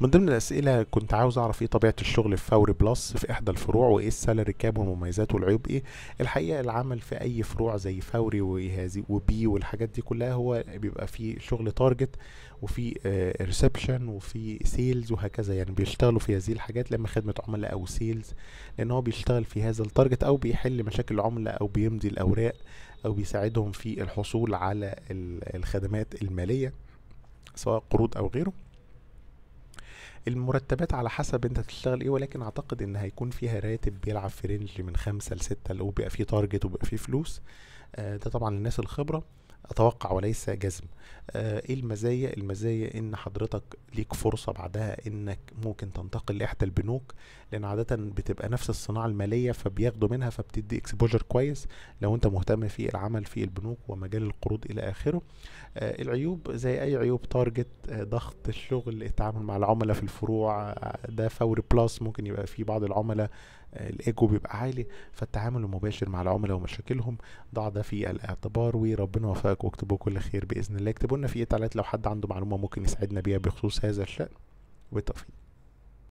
من ضمن الاسئله كنت عاوز اعرف ايه طبيعه الشغل في فوري بلس في احدى الفروع وايه السالري كاب والمميزات والعيوب ايه الحقيقه العمل في اي فروع زي فوري وهذه وبي والحاجات دي كلها هو بيبقى في شغل تارجت وفي ريسبشن آه، وفي سيلز وهكذا يعني بيشتغلوا في هذه الحاجات لما خدمه عملاء او سيلز لان هو بيشتغل في هذا التارجت او بيحل مشاكل العملاء او بيمضي الاوراق او بيساعدهم في الحصول على الخدمات الماليه سواء قروض او غيره المرتبات على حسب انت تشتغل ايه ولكن اعتقد ان هيكون فيها راتب بيلعب في رينج من خمسة لستة اللي هو بيبقى فيه تارجت وبيبقى فيه فلوس آه، ده طبعا للناس الخبره اتوقع وليس جزم آه، ايه المزايا المزايا ان حضرتك ليك فرصه بعدها انك ممكن تنتقل لاحدى البنوك لان عاده بتبقى نفس الصناعه الماليه فبياخدوا منها فبتدي اكسبوجر كويس لو انت مهتم في العمل في البنوك ومجال القروض الى اخره آه العيوب زي اي عيوب تارجت آه ضغط الشغل التعامل مع العملاء في الفروع آه ده فوري بلس ممكن يبقى في بعض العملاء الايجو بيبقى عالي فالتعامل المباشر مع العملاء ومشاكلهم ضع ده في الاعتبار وربنا يوفقك واكتبوا كل خير باذن الله اكتبوا لنا في إيه تعليقات لو حد عنده معلومه ممكن يساعدنا بيها بخصوص هذا الشان وبالتوفيق